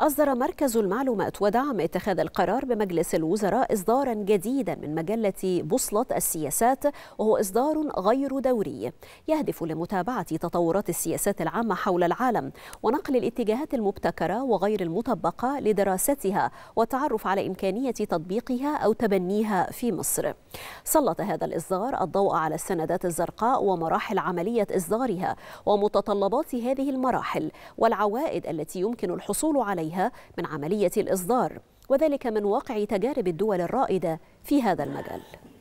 أصدر مركز المعلومات ودعم اتخاذ القرار بمجلس الوزراء إصدارا جديدا من مجلة بوصلة السياسات وهو إصدار غير دوري يهدف لمتابعة تطورات السياسات العامة حول العالم ونقل الاتجاهات المبتكرة وغير المطبقة لدراستها والتعرف على إمكانية تطبيقها أو تبنيها في مصر سلط هذا الإصدار الضوء على السندات الزرقاء ومراحل عملية إصدارها ومتطلبات هذه المراحل والعوائد التي يمكن الحصول عليها عليها من عملية الإصدار وذلك من واقع تجارب الدول الرائدة في هذا المجال